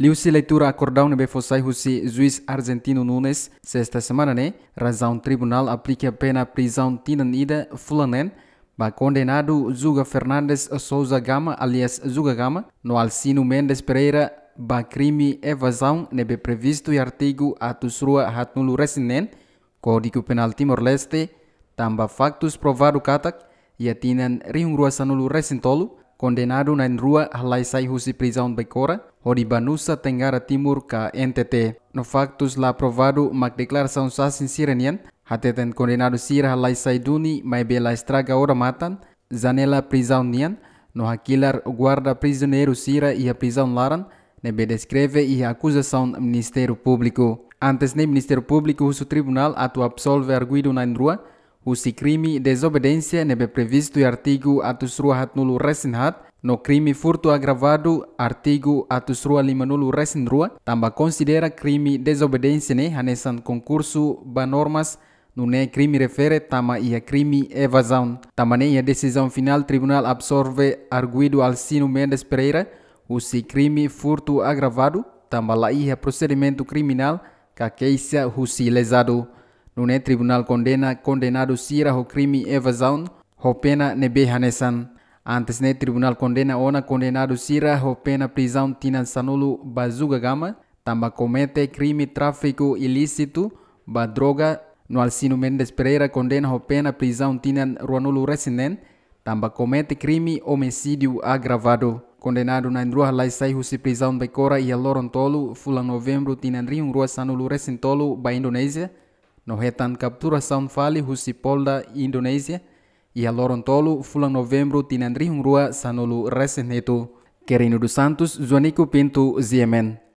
Liu-se leitura acordão nebe fossai husi juiz argentino Nunes, sexta semana né, razão tribunal aplique a pena prisão tinan ida fulanen, ba condenado Zuga Fernandes Souza Gama, alias Zuga Gama, no Alcino Mendes Pereira, ba crime evasão é nebe previsto e artigo rua hatnulu resinen, Código Penal Timor-Leste, tamba factos provado katak, e atinan riungruasanulu resintolo, condenado na rua a sai husi prisão becora, Oriba banusa Tenggara Timur ka NTT. No factus la aprovado mak declaração sa sinciranian, hateten condenado sira a sai duni mai bela estraga ora matan, zanela prisão nian, no hakilar guarda prisioneiro sira e a prisão laran, nebe descreve e acusação Ministério Público. Antes ne Ministério Público, husu tribunal atu absolve arguido na rua, Esse crime de desobediência nebe previsto no artigo 402 Resenhat no crime furto agravado, artigo 450 Resenrua, também considera crime de desobediência ne hanesan concurso ba normas no ne crime refere tama ia crime evasão. Também a decisão final tribunal absorve arguido Alcino Mendes Pereira, o crime furto agravado, também ia procedimento criminal, que queixa o si lesado. Nune tribunal condena condenado Sira ho crime evasão, ho pena nebe hanesan. Antes ne tribunal condena ona condenado Sira ho pena prisão tinan sanulu bazuga gama, tamba komete krimi trafiku ilisitu ba droga, no Alcino Mendes Pereira condena ho pena prisão tinan ruanulu residente, tamba krimi crime homicídio agravado. Condenado na rua Laisai Husi prisão ia loron tolu fula novembro tinan riung rua sanulu tolu ba Indonesia no retancatura São Fale husi Polda Indonesia ia loron tolu fulan novembro tinandrihun rua sanolu resen neto Kerinudu dos Santos Zuanico Pinto Ziemen